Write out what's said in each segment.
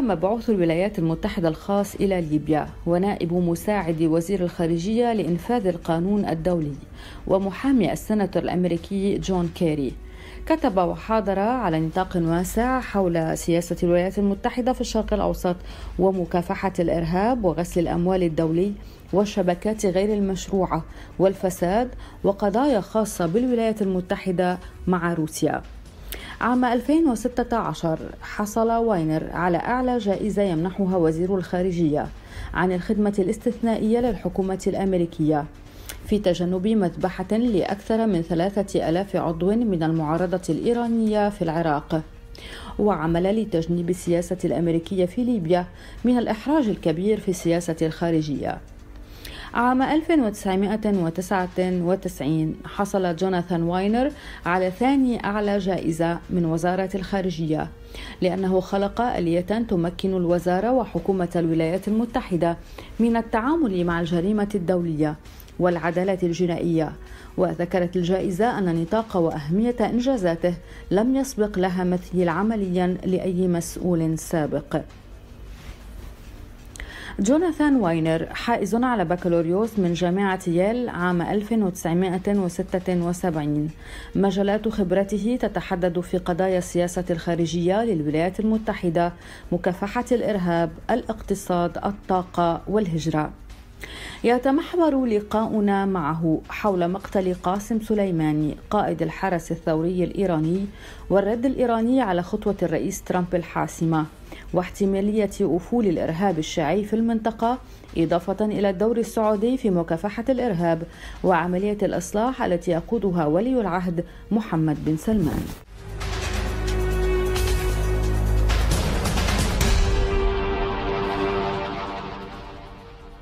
مبعوث الولايات المتحدة الخاص إلى ليبيا ونائب مساعد وزير الخارجية لإنفاذ القانون الدولي ومحامي السناتور الأمريكي جون كيري كتب وحاضر على نطاق واسع حول سياسة الولايات المتحدة في الشرق الأوسط ومكافحة الإرهاب وغسل الأموال الدولي والشبكات غير المشروعة والفساد وقضايا خاصة بالولايات المتحدة مع روسيا عام 2016 حصل واينر على أعلى جائزة يمنحها وزير الخارجية عن الخدمة الاستثنائية للحكومة الأمريكية في تجنب مذبحة لأكثر من ثلاثة ألاف عضو من المعارضة الإيرانية في العراق وعمل لتجنيب السياسة الأمريكية في ليبيا من الإحراج الكبير في السياسة الخارجية عام 1999 حصل جوناثان واينر على ثاني أعلى جائزة من وزارة الخارجية لأنه خلق آلية تمكن الوزارة وحكومة الولايات المتحدة من التعامل مع الجريمة الدولية والعدالة الجنائية وذكرت الجائزة أن نطاق وأهمية إنجازاته لم يسبق لها مثيل عمليا لأي مسؤول سابق جوناثان واينر حائز على بكالوريوس من جامعة ييل عام 1976 مجالات خبرته تتحدد في قضايا السياسة الخارجية للولايات المتحدة مكافحة الإرهاب الاقتصاد الطاقة والهجرة يتمحور لقاؤنا معه حول مقتل قاسم سليماني قائد الحرس الثوري الايراني والرد الايراني على خطوه الرئيس ترامب الحاسمه واحتمالية أفول الإرهاب الشيعي في المنطقة إضافة إلى الدور السعودي في مكافحة الإرهاب وعملية الإصلاح التي يقودها ولي العهد محمد بن سلمان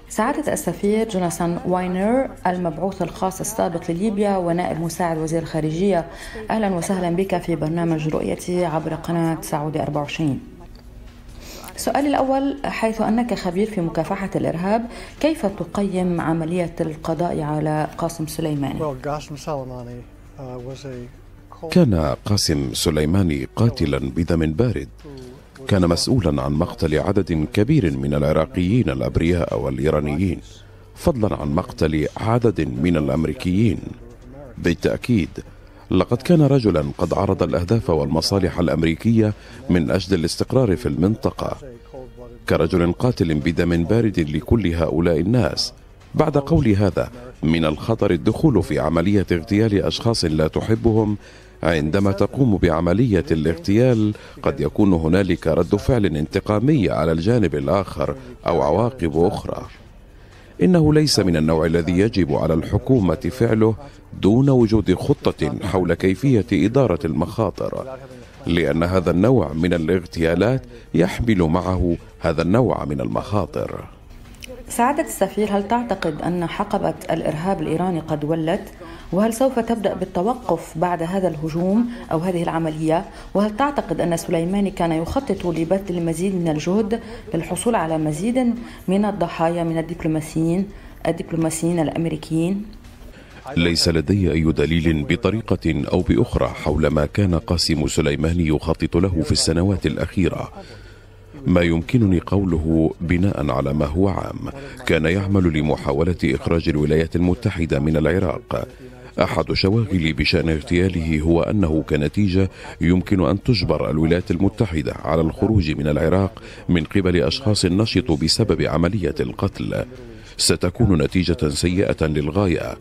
سعادة السفير جوناثان واينر المبعوث الخاص السابق لليبيا ونائب مساعد وزير الخارجية أهلا وسهلا بك في برنامج رؤيتي عبر قناة سعودي 24 السؤال الأول حيث أنك خبير في مكافحة الإرهاب كيف تقيم عملية القضاء على قاسم سليماني؟ uh, كان قاسم سليماني قاتلا بدم بارد كان مسؤولا عن مقتل عدد كبير من العراقيين الأبرياء والإيرانيين فضلا عن مقتل عدد من الأمريكيين بالتأكيد لقد كان رجلا قد عرض الأهداف والمصالح الأمريكية من أجل الاستقرار في المنطقة كرجل قاتل بدم بارد لكل هؤلاء الناس بعد قول هذا من الخطر الدخول في عملية اغتيال أشخاص لا تحبهم عندما تقوم بعملية الاغتيال قد يكون هنالك رد فعل انتقامي على الجانب الآخر أو عواقب أخرى إنه ليس من النوع الذي يجب على الحكومة فعله دون وجود خطة حول كيفية إدارة المخاطر لأن هذا النوع من الاغتيالات يحمل معه هذا النوع من المخاطر سعادة السفير هل تعتقد أن حقبة الإرهاب الإيراني قد ولت؟ وهل سوف تبدأ بالتوقف بعد هذا الهجوم أو هذه العملية؟ وهل تعتقد أن سليماني كان يخطط لبذل المزيد من الجهد للحصول على مزيد من الضحايا من الدبلوماسيين الدبلوماسيين الأمريكيين؟ ليس لدي أي دليل بطريقة أو بأخرى حول ما كان قاسم سليماني يخطط له في السنوات الأخيرة ما يمكنني قوله بناء على ما هو عام كان يعمل لمحاولة إخراج الولايات المتحدة من العراق أحد شواغلي بشأن اغتياله هو أنه كنتيجة يمكن أن تجبر الولايات المتحدة على الخروج من العراق من قبل أشخاص نشطوا بسبب عملية القتل ستكون نتيجة سيئة للغاية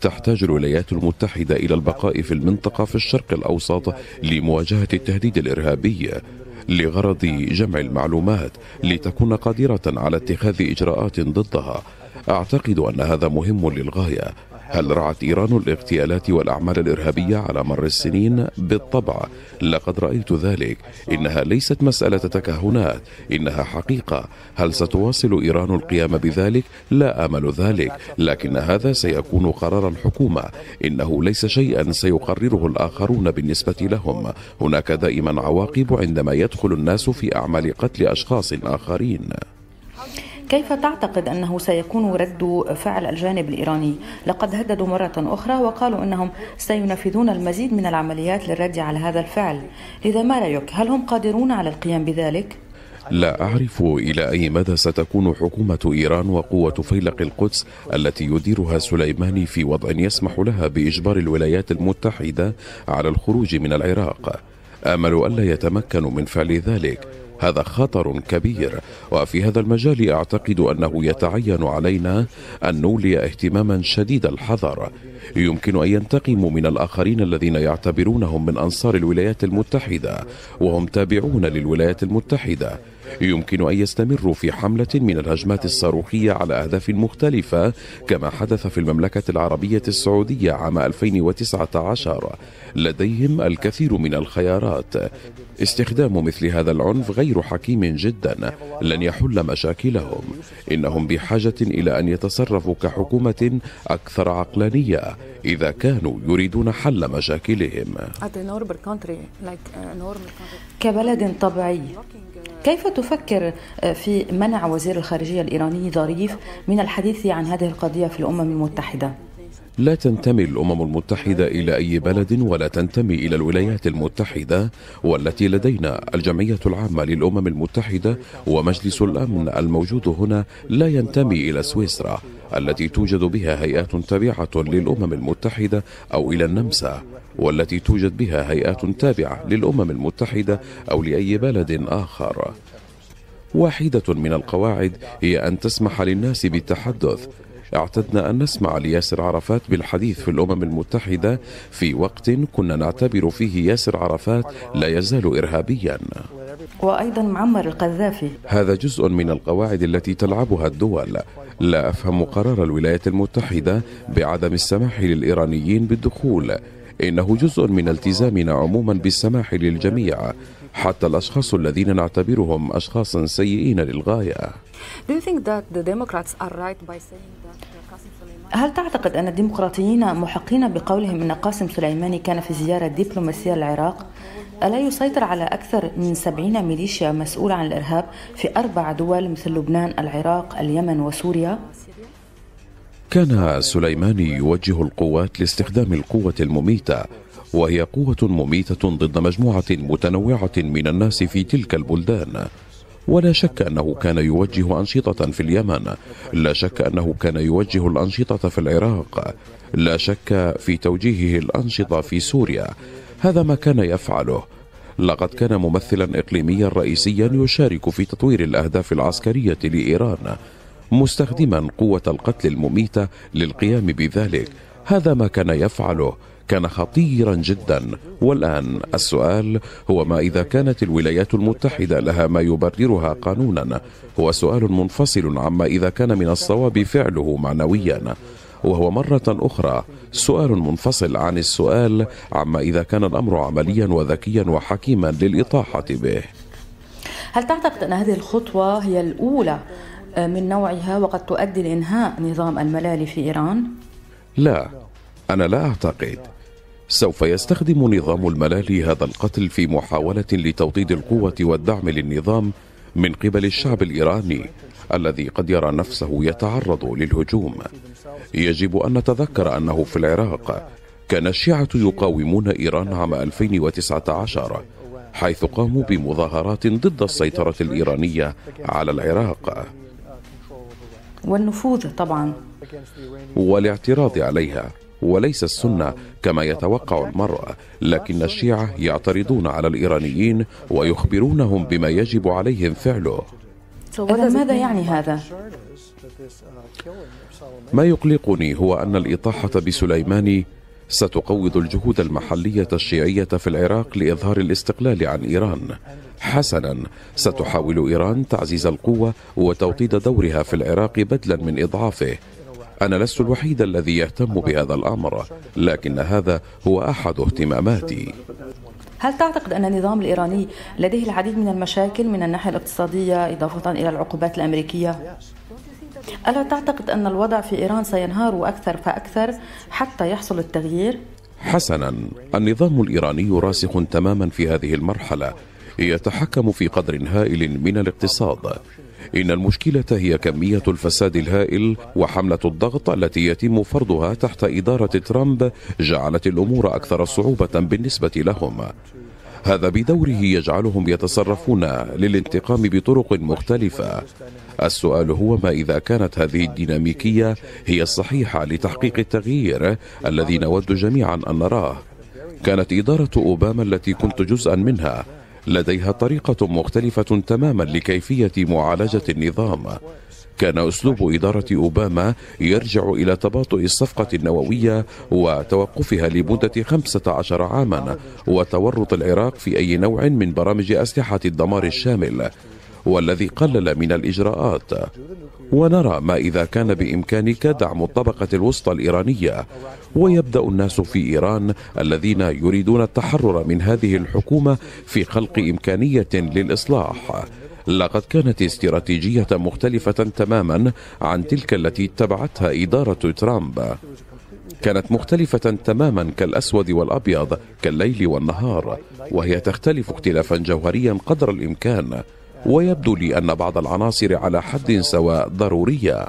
تحتاج الولايات المتحدة إلى البقاء في المنطقة في الشرق الأوسط لمواجهة التهديد الإرهابي لغرض جمع المعلومات لتكون قادرة على اتخاذ إجراءات ضدها أعتقد أن هذا مهم للغاية هل رعت إيران الاغتيالات والأعمال الإرهابية على مر السنين؟ بالطبع لقد رأيت ذلك إنها ليست مسألة تكهنات إنها حقيقة هل ستواصل إيران القيام بذلك؟ لا أمل ذلك لكن هذا سيكون قرار الحكومة إنه ليس شيئا سيقرره الآخرون بالنسبة لهم هناك دائما عواقب عندما يدخل الناس في أعمال قتل أشخاص آخرين كيف تعتقد أنه سيكون رد فعل الجانب الإيراني؟ لقد هددوا مرة أخرى وقالوا أنهم سينفذون المزيد من العمليات للرد على هذا الفعل لذا ما رأيك؟ هل هم قادرون على القيام بذلك؟ لا أعرف إلى أي مدى ستكون حكومة إيران وقوة فيلق القدس التي يديرها سليماني في وضع يسمح لها بإجبار الولايات المتحدة على الخروج من العراق. آمل ألا يتمكنوا من فعل ذلك هذا خطر كبير وفي هذا المجال اعتقد انه يتعين علينا ان نولي اهتماما شديد الحذر يمكن ان ينتقموا من الاخرين الذين يعتبرونهم من انصار الولايات المتحده وهم تابعون للولايات المتحده يمكن أن يستمروا في حملة من الهجمات الصاروخية على أهداف مختلفة كما حدث في المملكة العربية السعودية عام 2019 لديهم الكثير من الخيارات استخدام مثل هذا العنف غير حكيم جدا لن يحل مشاكلهم انهم بحاجه الى ان يتصرفوا كحكومه اكثر عقلانيه اذا كانوا يريدون حل مشاكلهم uh, كبلد طبيعي كيف تفكر آه، في منع وزير الخارجية الإيراني ظريف من الحديث عن هذه القضية في الأمم المتحدة؟ لا تنتمي الأمم المتحدة إلى أي بلد ولا تنتمي إلى الولايات المتحدة والتي لدينا الجمعية العامة للأمم المتحدة ومجلس الأمن الموجود هنا لا ينتمي إلى سويسرا التي توجد بها هيئات تابعة للأمم المتحدة أو إلى النمسا والتي توجد بها هيئات تابعة للأمم المتحدة أو لأي بلد آخر واحدة من القواعد هي أن تسمح للناس بالتحدث اعتدنا أن نسمع لياسر عرفات بالحديث في الأمم المتحدة في وقت كنا نعتبر فيه ياسر عرفات لا يزال إرهابيا وأيضا معمر القذافي هذا جزء من القواعد التي تلعبها الدول لا أفهم قرار الولايات المتحدة بعدم السماح للإيرانيين بالدخول إنه جزء من التزامنا عموما بالسماح للجميع حتى الأشخاص الذين نعتبرهم أشخاصا سيئين للغاية Do you think that the Democrats are right by saying هل تعتقد أن الديمقراطيين محقين بقولهم أن قاسم سليماني كان في زيارة دبلوماسية للعراق؟ ألا يسيطر على أكثر من 70 ميليشيا مسؤولة عن الإرهاب في أربع دول مثل لبنان، العراق، اليمن وسوريا؟ كان سليماني يوجه القوات لاستخدام القوة المميتة وهي قوة مميتة ضد مجموعة متنوعة من الناس في تلك البلدان ولا شك أنه كان يوجه أنشطة في اليمن لا شك أنه كان يوجه الأنشطة في العراق لا شك في توجيهه الأنشطة في سوريا هذا ما كان يفعله لقد كان ممثلا إقليميا رئيسيا يشارك في تطوير الأهداف العسكرية لإيران مستخدما قوة القتل المميتة للقيام بذلك هذا ما كان يفعله كان خطيرا جدا والان السؤال هو ما اذا كانت الولايات المتحده لها ما يبررها قانونا هو سؤال منفصل عما اذا كان من الصواب فعله معنويا وهو مرة أخرى سؤال منفصل عن السؤال عما إذا كان الأمر عمليا وذكيا وحكيما للإطاحة به هل تعتقد أن هذه الخطوة هي الأولى من نوعها وقد تؤدي لإنهاء نظام الملالي في إيران؟ لا أنا لا أعتقد سوف يستخدم نظام الملالي هذا القتل في محاولة لتوطيد القوة والدعم للنظام من قبل الشعب الإيراني الذي قد يرى نفسه يتعرض للهجوم يجب أن نتذكر أنه في العراق كان الشيعة يقاومون إيران عام 2019 حيث قاموا بمظاهرات ضد السيطرة الإيرانية على العراق والنفوذ طبعا والاعتراض عليها وليس السنه كما يتوقع المرء لكن الشيعه يعترضون على الايرانيين ويخبرونهم بما يجب عليهم فعله ماذا يعني, يعني هذا ما يقلقني هو ان الاطاحه بسليماني ستقوض الجهود المحليه الشيعيه في العراق لاظهار الاستقلال عن ايران حسنا ستحاول ايران تعزيز القوه وتوطيد دورها في العراق بدلا من اضعافه أنا لست الوحيد الذي يهتم بهذا الأمر لكن هذا هو أحد اهتماماتي هل تعتقد أن النظام الإيراني لديه العديد من المشاكل من الناحية الاقتصادية إضافة إلى العقوبات الأمريكية؟ ألا تعتقد أن الوضع في إيران سينهار أكثر فأكثر حتى يحصل التغيير؟ حسنا النظام الإيراني راسخ تماما في هذه المرحلة يتحكم في قدر هائل من الاقتصاد إن المشكلة هي كمية الفساد الهائل وحملة الضغط التي يتم فرضها تحت إدارة ترامب جعلت الأمور أكثر صعوبة بالنسبة لهم هذا بدوره يجعلهم يتصرفون للانتقام بطرق مختلفة السؤال هو ما إذا كانت هذه الديناميكية هي الصحيحة لتحقيق التغيير الذي نود جميعا أن نراه كانت إدارة أوباما التي كنت جزءا منها لديها طريقة مختلفة تماما لكيفية معالجة النظام كان أسلوب إدارة أوباما يرجع إلى تباطؤ الصفقة النووية وتوقفها لمدة 15 عاما وتورط العراق في أي نوع من برامج أسلحة الدمار الشامل والذي قلل من الإجراءات ونرى ما إذا كان بإمكانك دعم الطبقة الوسطى الإيرانية ويبدأ الناس في إيران الذين يريدون التحرر من هذه الحكومة في خلق إمكانية للإصلاح لقد كانت استراتيجية مختلفة تماما عن تلك التي اتبعتها إدارة ترامب كانت مختلفة تماما كالأسود والأبيض كالليل والنهار وهي تختلف اختلافا جوهريا قدر الإمكان ويبدو لي ان بعض العناصر على حد سواء ضروريه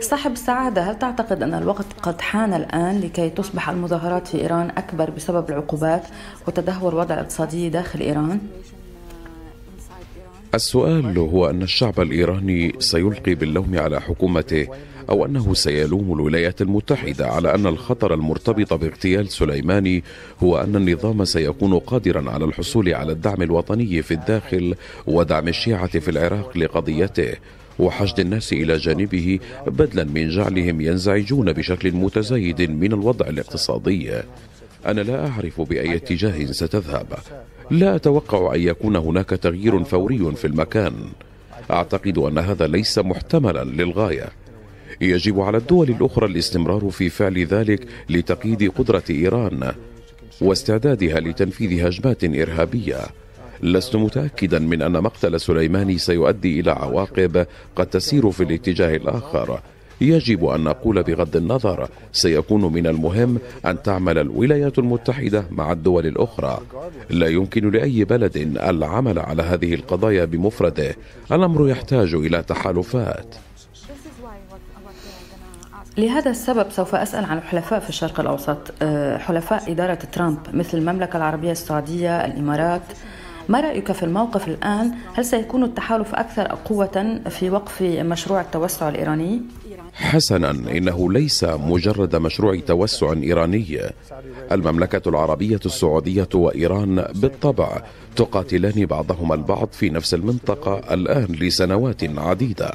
صاحب السعاده هل تعتقد أن الوقت قد حان الآن لكي تصبح المظاهرات في إيران أكبر بسبب العقوبات وتدهور وضع الاقتصادي داخل إيران؟ السؤال هو أن الشعب الإيراني سيلقي باللوم على حكومته أو أنه سيلوم الولايات المتحدة على أن الخطر المرتبط باغتيال سليماني هو أن النظام سيكون قادرا على الحصول على الدعم الوطني في الداخل ودعم الشيعة في العراق لقضيته وحشد الناس الى جانبه بدلا من جعلهم ينزعجون بشكل متزايد من الوضع الاقتصادي انا لا اعرف باي اتجاه ستذهب لا أتوقع أن يكون هناك تغيير فوري في المكان أعتقد أن هذا ليس محتملا للغاية يجب على الدول الأخرى الاستمرار في فعل ذلك لتقييد قدرة إيران واستعدادها لتنفيذ هجمات إرهابية لست متاكدا من ان مقتل سليماني سيؤدي الى عواقب قد تسير في الاتجاه الاخر يجب أن نقول بغض النظر سيكون من المهم أن تعمل الولايات المتحدة مع الدول الأخرى لا يمكن لأي بلد العمل على هذه القضايا بمفرده الأمر يحتاج إلى تحالفات لهذا السبب سوف أسأل عن الحلفاء في الشرق الأوسط أه، حلفاء إدارة ترامب مثل المملكة العربية السعودية الإمارات ما رأيك في الموقف الآن؟ هل سيكون التحالف أكثر قوة في وقف مشروع التوسع الإيراني؟ حسنا انه ليس مجرد مشروع توسع ايراني المملكه العربيه السعوديه وايران بالطبع تقاتلان بعضهما البعض في نفس المنطقه الان لسنوات عديده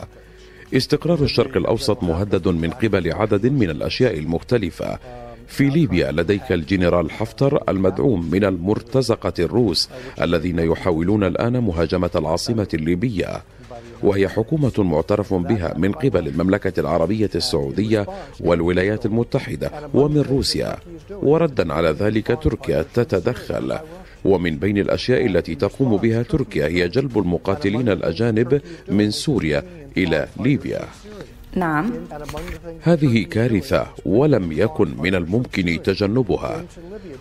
استقرار الشرق الاوسط مهدد من قبل عدد من الاشياء المختلفه في ليبيا لديك الجنرال حفتر المدعوم من المرتزقه الروس الذين يحاولون الان مهاجمه العاصمه الليبيه وهي حكومة معترف بها من قبل المملكة العربية السعودية والولايات المتحدة ومن روسيا وردا على ذلك تركيا تتدخل ومن بين الاشياء التي تقوم بها تركيا هي جلب المقاتلين الاجانب من سوريا الى ليبيا نعم هذه كارثه ولم يكن من الممكن تجنبها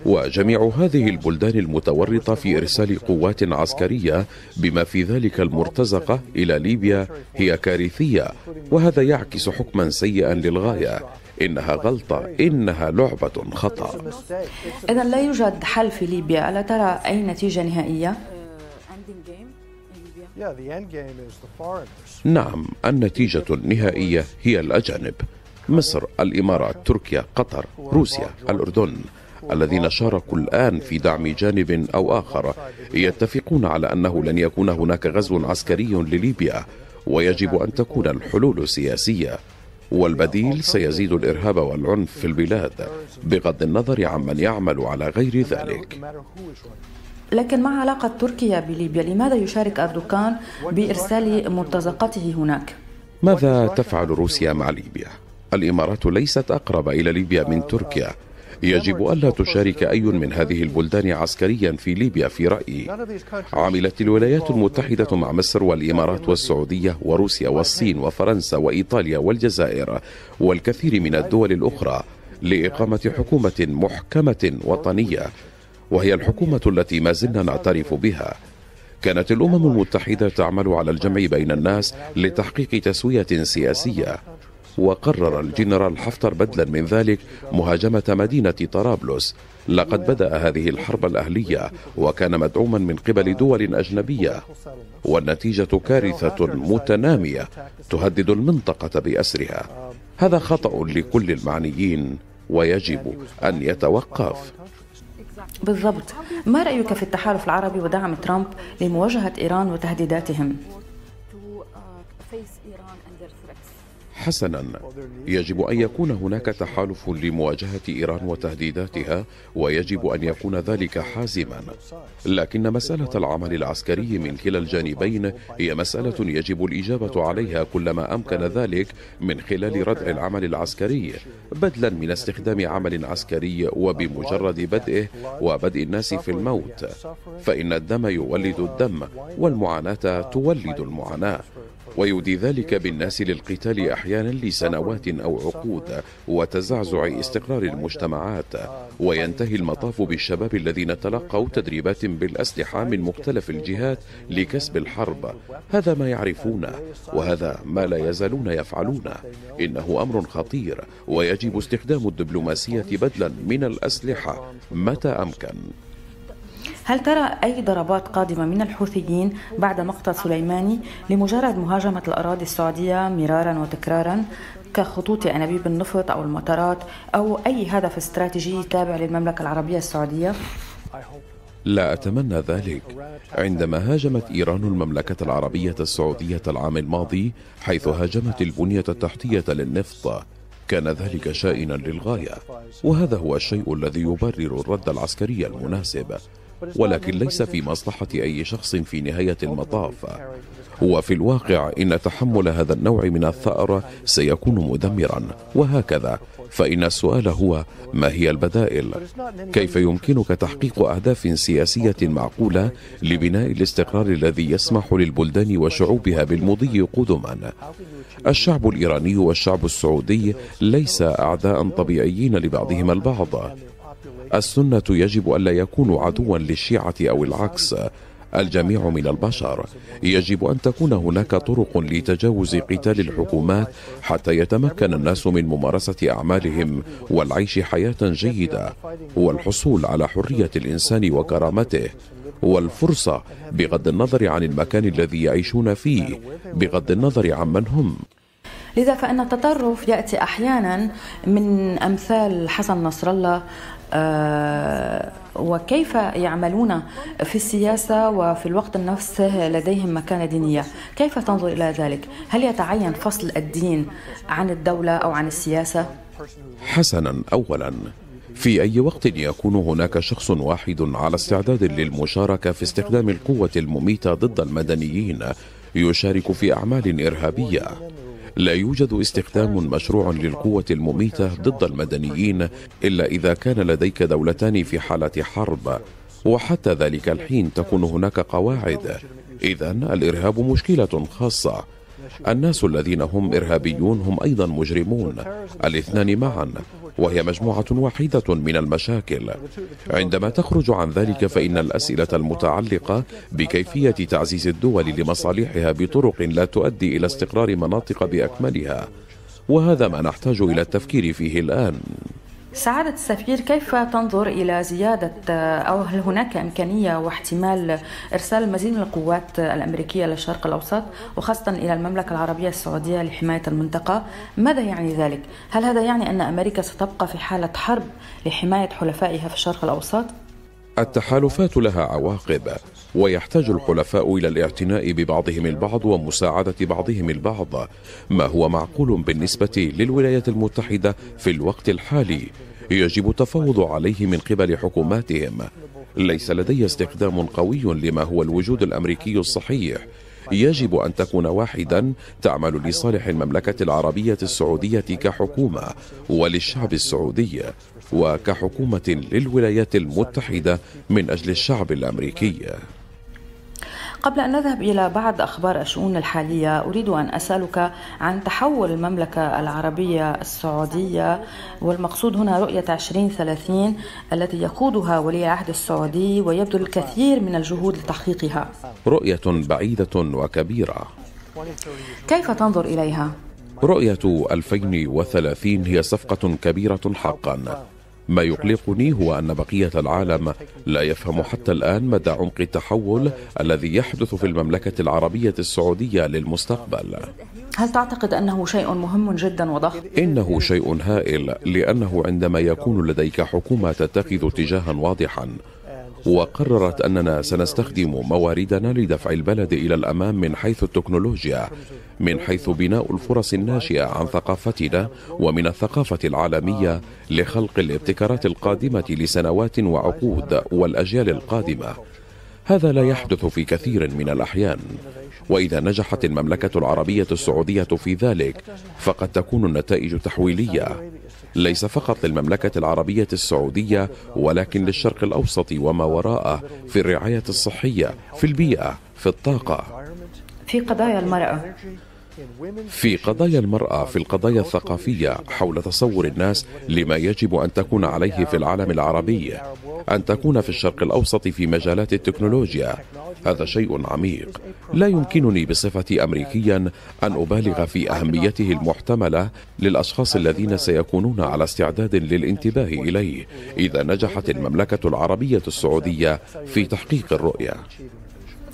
وجميع هذه البلدان المتورطه في ارسال قوات عسكريه بما في ذلك المرتزقه الى ليبيا هي كارثيه وهذا يعكس حكما سيئا للغايه إنها غلطة إنها لعبة خطأ إذا لا يوجد حل في ليبيا ألا ترى أي نتيجة نهائية؟ نعم النتيجة النهائية هي الأجانب مصر الإمارات تركيا قطر روسيا الأردن الذين شاركوا الآن في دعم جانب أو آخر يتفقون على أنه لن يكون هناك غزو عسكري لليبيا ويجب أن تكون الحلول سياسية والبديل سيزيد الارهاب والعنف في البلاد بغض النظر عمن يعمل على غير ذلك لكن ما علاقة تركيا بليبيا؟ لماذا يشارك أردوغان بإرسال مرتزقته هناك؟ ماذا تفعل روسيا مع ليبيا؟ الإمارات ليست أقرب إلى ليبيا من تركيا يجب ألا تشارك أي من هذه البلدان عسكريا في ليبيا في رأيي عملت الولايات المتحدة مع مصر والإمارات والسعودية وروسيا والصين وفرنسا وإيطاليا والجزائر والكثير من الدول الأخرى لإقامة حكومة محكمة وطنية وهي الحكومة التي ما زلنا نعترف بها كانت الأمم المتحدة تعمل على الجمع بين الناس لتحقيق تسوية سياسية وقرر الجنرال حفتر بدلا من ذلك مهاجمة مدينة طرابلس لقد بدأ هذه الحرب الأهلية وكان مدعوما من قبل دول أجنبية والنتيجة كارثة متنامية تهدد المنطقة بأسرها هذا خطأ لكل المعنيين ويجب أن يتوقف بالضبط ما رأيك في التحالف العربي ودعم ترامب لمواجهة إيران وتهديداتهم؟ uh, حسنا يجب ان يكون هناك تحالف لمواجهه ايران وتهديداتها ويجب ان يكون ذلك حازما لكن مساله العمل العسكري من كلا الجانبين هي مساله يجب الاجابه عليها كلما امكن ذلك من خلال ردع العمل العسكري بدلا من استخدام عمل عسكري وبمجرد بدئه وبدء الناس في الموت فان الدم يولد الدم والمعاناه تولد المعاناه ويودي ذلك بالناس للقتال أحيانا لسنوات أو عقود وتزعزع استقرار المجتمعات وينتهي المطاف بالشباب الذين تلقوا تدريبات بالأسلحة من مختلف الجهات لكسب الحرب هذا ما يعرفونه وهذا ما لا يزالون يفعلونه إنه أمر خطير ويجب استخدام الدبلوماسية بدلا من الأسلحة متى أمكن هل ترى أي ضربات قادمة من الحوثيين بعد مقتل سليماني لمجرد مهاجمة الأراضي السعودية مرارا وتكرارا كخطوط أنابيب النفط أو المطارات أو أي هدف استراتيجي تابع للمملكة العربية السعودية؟ لا أتمنى ذلك عندما هاجمت إيران المملكة العربية السعودية العام الماضي حيث هاجمت البنية التحتية للنفط كان ذلك شائنا للغاية وهذا هو الشيء الذي يبرر الرد العسكري المناسب ولكن ليس في مصلحة أي شخص في نهاية المطاف وفي الواقع إن تحمل هذا النوع من الثأر سيكون مدمرا وهكذا فإن السؤال هو ما هي البدائل؟ كيف يمكنك تحقيق أهداف سياسية معقولة لبناء الاستقرار الذي يسمح للبلدان وشعوبها بالمضي قدما؟ الشعب الإيراني والشعب السعودي ليس أعداء طبيعيين لبعضهما البعض السنة يجب ألا يكونوا عدوا للشيعة أو العكس الجميع من البشر يجب أن تكون هناك طرق لتجاوز قتال الحكومات حتى يتمكن الناس من ممارسة أعمالهم والعيش حياة جيدة والحصول على حرية الإنسان وكرامته والفرصة بغض النظر عن المكان الذي يعيشون فيه بغض النظر عن من هم لذا فإن التطرف يأتي أحيانا من أمثال حسن نصر الله آه، وكيف يعملون في السياسة وفي الوقت النفس لديهم مكانة دينية كيف تنظر إلى ذلك؟ هل يتعين فصل الدين عن الدولة أو عن السياسة؟ حسنا أولا في أي وقت يكون هناك شخص واحد على استعداد للمشاركة في استخدام القوة المميتة ضد المدنيين يشارك في أعمال إرهابية لا يوجد استخدام مشروع للقوة المميتة ضد المدنيين إلا إذا كان لديك دولتان في حالة حرب وحتى ذلك الحين تكون هناك قواعد إذا الإرهاب مشكلة خاصة الناس الذين هم إرهابيون هم أيضا مجرمون الاثنان معا وهي مجموعة وحيدة من المشاكل عندما تخرج عن ذلك فإن الأسئلة المتعلقة بكيفية تعزيز الدول لمصالحها بطرق لا تؤدي إلى استقرار مناطق بأكملها وهذا ما نحتاج إلى التفكير فيه الآن سعادة السفير كيف تنظر إلى زيادة أو هل هناك إمكانية واحتمال إرسال مزيد من القوات الأمريكية للشرق الأوسط وخاصة إلى المملكة العربية السعودية لحماية المنطقة ماذا يعني ذلك؟ هل هذا يعني أن أمريكا ستبقى في حالة حرب لحماية حلفائها في الشرق الأوسط؟ التحالفات لها عواقب ويحتاج الحلفاء إلى الاعتناء ببعضهم البعض ومساعدة بعضهم البعض ما هو معقول بالنسبة للولايات المتحدة في الوقت الحالي يجب التفاوض عليه من قبل حكوماتهم ليس لدي استخدام قوي لما هو الوجود الأمريكي الصحيح يجب أن تكون واحدا تعمل لصالح المملكة العربية السعودية كحكومة وللشعب السعودي وكحكومة للولايات المتحدة من أجل الشعب الأمريكي قبل أن نذهب إلى بعض أخبار الشؤون الحالية أريد أن أسألك عن تحول المملكة العربية السعودية والمقصود هنا رؤية 2030 التي يقودها ولي العهد السعودي ويبذل الكثير من الجهود لتحقيقها رؤية بعيدة وكبيرة كيف تنظر إليها؟ رؤية 2030 هي صفقة كبيرة حقا ما يقلقني هو أن بقية العالم لا يفهم حتى الآن مدى عمق التحول الذي يحدث في المملكة العربية السعودية للمستقبل هل تعتقد أنه شيء مهم جدا وضخم؟ إنه شيء هائل لأنه عندما يكون لديك حكومة تتخذ اتجاها واضحا وقررت أننا سنستخدم مواردنا لدفع البلد إلى الأمام من حيث التكنولوجيا من حيث بناء الفرص الناشئة عن ثقافتنا ومن الثقافة العالمية لخلق الابتكارات القادمة لسنوات وعقود والأجيال القادمة هذا لا يحدث في كثير من الأحيان وإذا نجحت المملكة العربية السعودية في ذلك فقد تكون النتائج تحويلية ليس فقط للمملكة العربية السعودية ولكن للشرق الأوسط وما وراءه في الرعاية الصحية في البيئة في الطاقة في قضايا المرأة في قضايا المرأة في القضايا الثقافية حول تصور الناس لما يجب أن تكون عليه في العالم العربي أن تكون في الشرق الأوسط في مجالات التكنولوجيا هذا شيء عميق لا يمكنني بصفتي أمريكيا أن أبالغ في أهميته المحتملة للأشخاص الذين سيكونون على استعداد للانتباه إليه إذا نجحت المملكة العربية السعودية في تحقيق الرؤية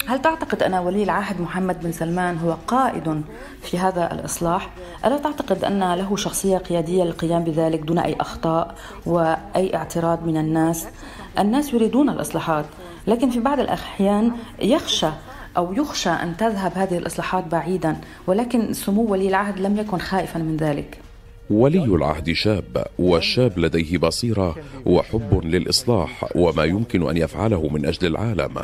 هل تعتقد أن ولي العهد محمد بن سلمان هو قائد في هذا الإصلاح؟ ألا تعتقد أن له شخصية قيادية للقيام بذلك دون أي أخطاء وأي اعتراض من الناس؟ الناس يريدون الإصلاحات لكن في بعض الأحيان يخشى أو يخشى أن تذهب هذه الإصلاحات بعيدا ولكن سمو ولي العهد لم يكن خائفا من ذلك ولي العهد شاب والشاب لديه بصيره وحب للاصلاح وما يمكن ان يفعله من اجل العالم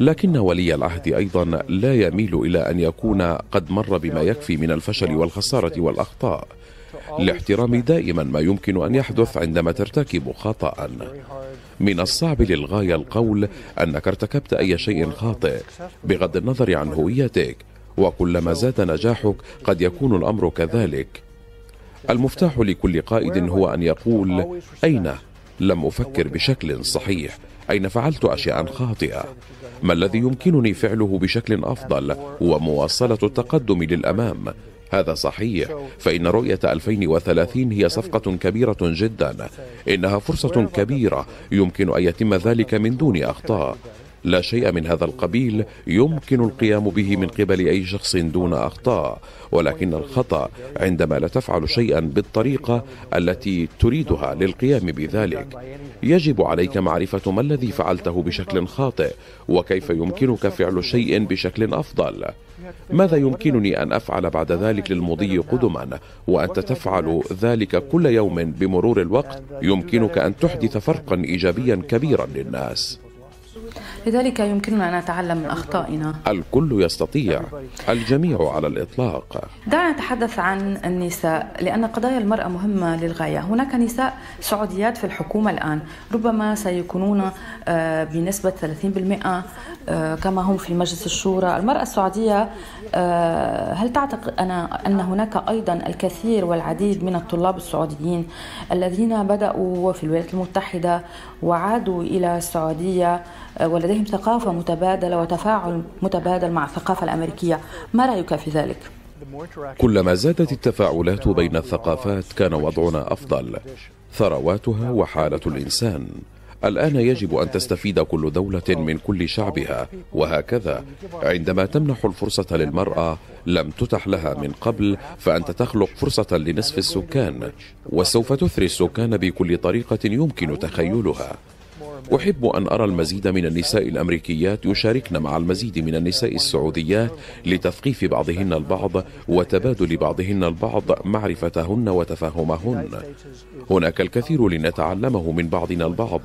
لكن ولي العهد ايضا لا يميل الى ان يكون قد مر بما يكفي من الفشل والخساره والاخطاء لاحترام دائما ما يمكن ان يحدث عندما ترتكب خطا من الصعب للغايه القول انك ارتكبت اي شيء خاطئ بغض النظر عن هويتك وكلما زاد نجاحك قد يكون الامر كذلك المفتاح لكل قائد هو ان يقول اين لم افكر بشكل صحيح اين فعلت اشياء خاطئه ما الذي يمكنني فعله بشكل افضل هو مواصله التقدم للامام هذا صحيح فإن رؤية 2030 هي صفقة كبيرة جدا إنها فرصة كبيرة يمكن أن يتم ذلك من دون أخطاء لا شيء من هذا القبيل يمكن القيام به من قبل اي شخص دون اخطاء ولكن الخطا عندما لا تفعل شيئا بالطريقه التي تريدها للقيام بذلك يجب عليك معرفه ما الذي فعلته بشكل خاطئ وكيف يمكنك فعل شيء بشكل افضل ماذا يمكنني ان افعل بعد ذلك للمضي قدما وانت تفعل ذلك كل يوم بمرور الوقت يمكنك ان تحدث فرقا ايجابيا كبيرا للناس لذلك يمكننا أن نتعلم من أخطائنا الكل يستطيع الجميع على الإطلاق دعنا نتحدث عن النساء لأن قضايا المرأة مهمة للغاية هناك نساء سعوديات في الحكومة الآن ربما سيكونون آه، بنسبة 30% آه، كما هم في مجلس الشورى المرأة السعودية آه، هل تعتقد أنا أن هناك أيضا الكثير والعديد من الطلاب السعوديين الذين بدأوا في الولايات المتحدة وعادوا إلى السعودية ولديهم لديهم ثقافة متبادلة وتفاعل متبادل مع الثقافة الأمريكية ما رأيك في ذلك؟ كلما زادت التفاعلات بين الثقافات كان وضعنا أفضل ثرواتها وحالة الإنسان الآن يجب أن تستفيد كل دولة من كل شعبها وهكذا عندما تمنح الفرصة للمرأة لم تتح لها من قبل فأنت تخلق فرصة لنصف السكان وسوف تثري السكان بكل طريقة يمكن تخيلها أحب أن أرى المزيد من النساء الأمريكيات يشاركن مع المزيد من النساء السعوديات لتثقيف بعضهن البعض وتبادل بعضهن البعض معرفتهن وتفاهمهن هناك الكثير لنتعلمه من بعضنا البعض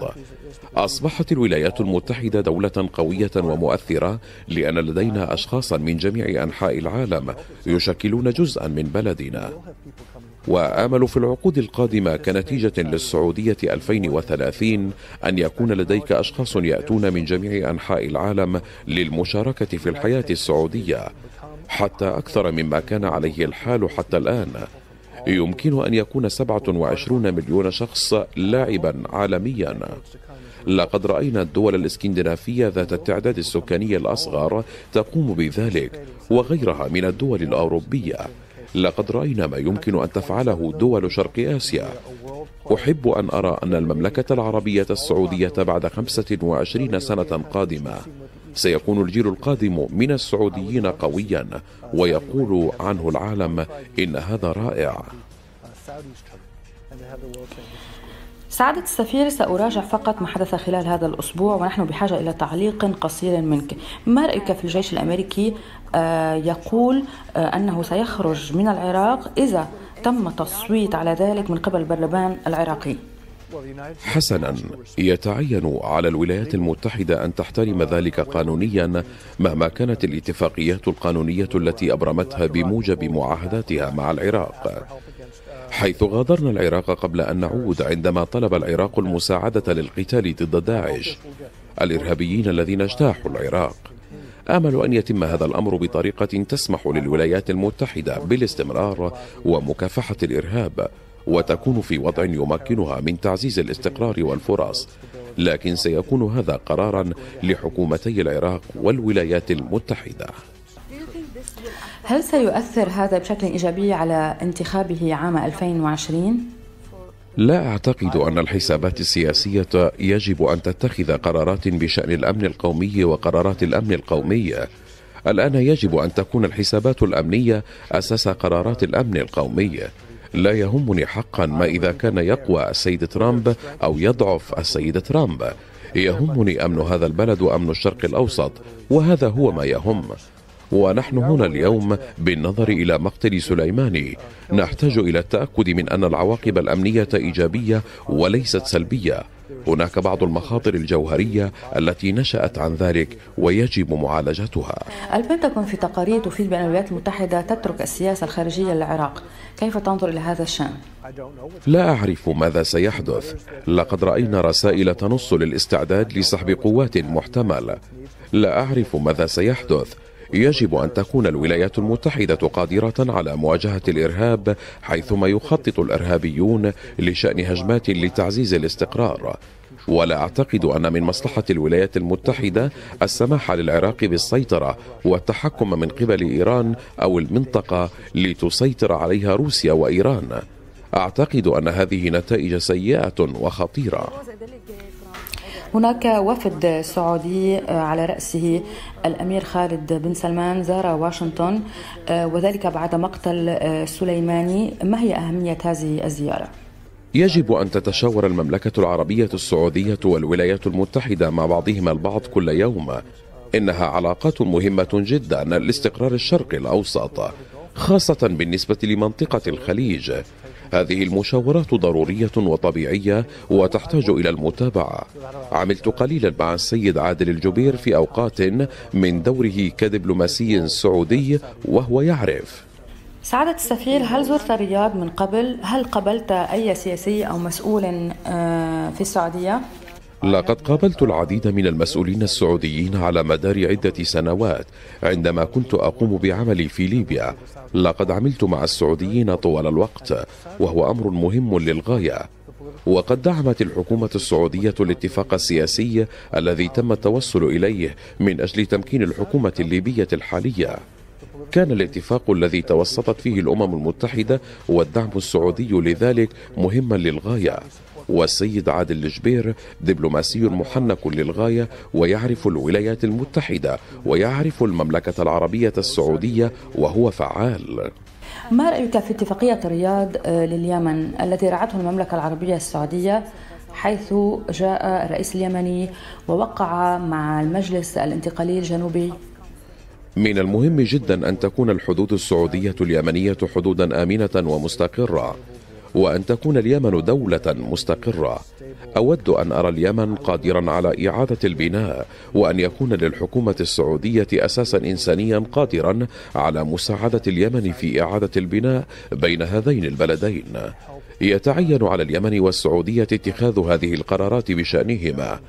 أصبحت الولايات المتحدة دولة قوية ومؤثرة لأن لدينا أشخاصا من جميع أنحاء العالم يشكلون جزءا من بلدنا وآمل في العقود القادمة كنتيجة للسعودية 2030 أن يكون لديك أشخاص يأتون من جميع أنحاء العالم للمشاركة في الحياة السعودية حتى أكثر مما كان عليه الحال حتى الآن يمكن أن يكون 27 مليون شخص لاعبا عالميا لقد رأينا الدول الإسكندنافية ذات التعداد السكاني الأصغر تقوم بذلك وغيرها من الدول الأوروبية لقد راينا ما يمكن ان تفعله دول شرق اسيا احب ان ارى ان المملكه العربيه السعوديه بعد 25 سنه قادمه سيكون الجيل القادم من السعوديين قويا ويقول عنه العالم ان هذا رائع سعادة السفير سأراجع فقط ما حدث خلال هذا الأسبوع ونحن بحاجة إلى تعليق قصير منك ما رأيك في الجيش الأمريكي آه، يقول آه، أنه سيخرج من العراق إذا تم تصويت على ذلك من قبل البرلمان العراقي حسنا يتعين على الولايات المتحدة أن تحترم ذلك قانونيا مهما كانت الاتفاقيات القانونية التي أبرمتها بموجب معاهداتها مع العراق حيث غادرنا العراق قبل أن نعود عندما طلب العراق المساعدة للقتال ضد داعش الإرهابيين الذين اجتاحوا العراق آمل أن يتم هذا الأمر بطريقة تسمح للولايات المتحدة بالاستمرار ومكافحة الإرهاب وتكون في وضع يمكنها من تعزيز الاستقرار والفرص لكن سيكون هذا قرارا لحكومتي العراق والولايات المتحده هل سيؤثر هذا بشكل ايجابي على انتخابه عام 2020 لا اعتقد ان الحسابات السياسيه يجب ان تتخذ قرارات بشان الامن القومي وقرارات الامن القومي الان يجب ان تكون الحسابات الامنيه اساس قرارات الامن القومي لا يهمني حقا ما إذا كان يقوى السيد ترامب أو يضعف السيد ترامب يهمني أمن هذا البلد وأمن الشرق الأوسط وهذا هو ما يهم ونحن هنا اليوم بالنظر إلى مقتل سليماني نحتاج إلى التأكد من أن العواقب الأمنية إيجابية وليست سلبية هناك بعض المخاطر الجوهرية التي نشأت عن ذلك ويجب معالجتها البنتاغون في تقارير تفيد بأن الولايات المتحدة تترك السياسة الخارجية للعراق كيف تنظر إلى هذا الشأن؟ لا أعرف ماذا سيحدث لقد رأينا رسائل تنص للاستعداد لسحب قوات محتمل لا أعرف ماذا سيحدث يجب أن تكون الولايات المتحدة قادرة على مواجهة الإرهاب حيثما يخطط الإرهابيون لشأن هجمات لتعزيز الاستقرار ولا أعتقد أن من مصلحة الولايات المتحدة السماح للعراق بالسيطرة والتحكم من قبل إيران أو المنطقة لتسيطر عليها روسيا وإيران أعتقد أن هذه نتائج سيئة وخطيرة هناك وفد سعودي آه، على رأسه الأمير خالد بن سلمان زار واشنطن آه، وذلك بعد مقتل آه، سليماني ما هي أهمية هذه الزيارة؟ يجب أن تتشاور المملكة العربية السعودية والولايات المتحدة مع بعضهما البعض كل يوم إنها علاقات مهمة جدا لاستقرار الشرق الأوسط خاصة بالنسبة لمنطقة الخليج هذه المشاورات ضرورية وطبيعية وتحتاج إلى المتابعة عملت قليلا مع السيد عادل الجبير في أوقات من دوره كدبلوماسي سعودي وهو يعرف سعادة السفير هل زرت الرياض من قبل؟ هل قابلت أي سياسي أو مسؤول آه، في السعودية؟ لقد قابلت العديد من المسؤولين السعوديين على مدار عدة سنوات عندما كنت أقوم بعملي في ليبيا لقد عملت مع السعوديين طوال الوقت وهو أمر مهم للغاية وقد دعمت الحكومة السعودية الاتفاق السياسي الذي تم التوصل إليه من أجل تمكين الحكومة الليبية الحالية كان الاتفاق الذي توسطت فيه الامم المتحده والدعم السعودي لذلك مهما للغايه والسيد عادل الجبير دبلوماسي محنك للغاية ويعرف الولايات المتحدة ويعرف المملكة العربية السعودية وهو فعال ما رأيك في اتفاقية الرياض آه، لليمن التي رعته المملكة العربية السعودية حيث جاء الرئيس اليمني ووقع مع المجلس الانتقالي الجنوبي من المهم جدا ان تكون الحدود السعوديه اليمنيه حدودا امنه ومستقره وان تكون اليمن دوله مستقره اود ان ارى اليمن قادرا على اعاده البناء وان يكون للحكومه السعوديه اساسا انسانيا قادرا على مساعده اليمن في اعاده البناء بين هذين البلدين يتعين على اليمن والسعوديه اتخاذ هذه القرارات بشانهما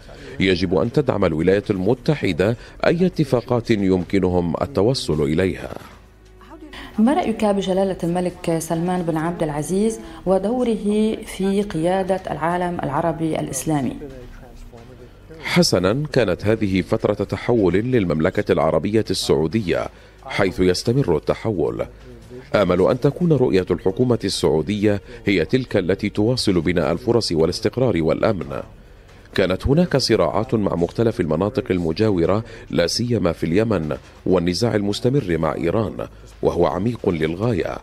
يجب ان تدعم الولايات المتحده اي اتفاقات يمكنهم التوصل اليها ما رأيك بجلالة الملك سلمان بن عبد العزيز ودوره في قيادة العالم العربي الإسلامي؟ حسنا كانت هذه فترة تحول للمملكة العربية السعودية حيث يستمر التحول آمل أن تكون رؤية الحكومة السعودية هي تلك التي تواصل بناء الفرص والاستقرار والأمن كانت هناك صراعات مع مختلف المناطق المجاوره لا سيما في اليمن والنزاع المستمر مع ايران وهو عميق للغايه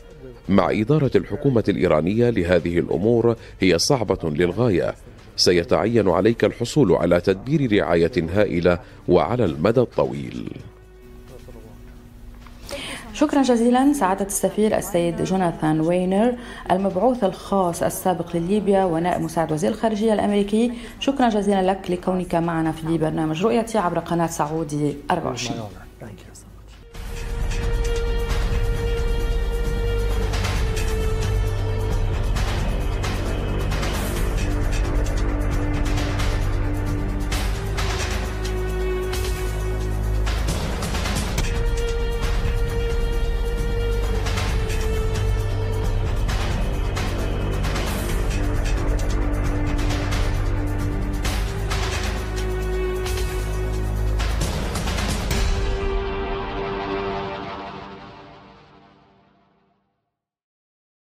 مع اداره الحكومه الايرانيه لهذه الامور هي صعبه للغايه سيتعين عليك الحصول على تدبير رعايه هائله وعلى المدى الطويل شكرا جزيلا سعادة السفير السيد جوناثان وينر المبعوث الخاص السابق لليبيا ونائب مساعد وزير الخارجية الأمريكي شكرا جزيلا لك لكونك معنا في برنامج رؤيتي عبر قناة سعودي 24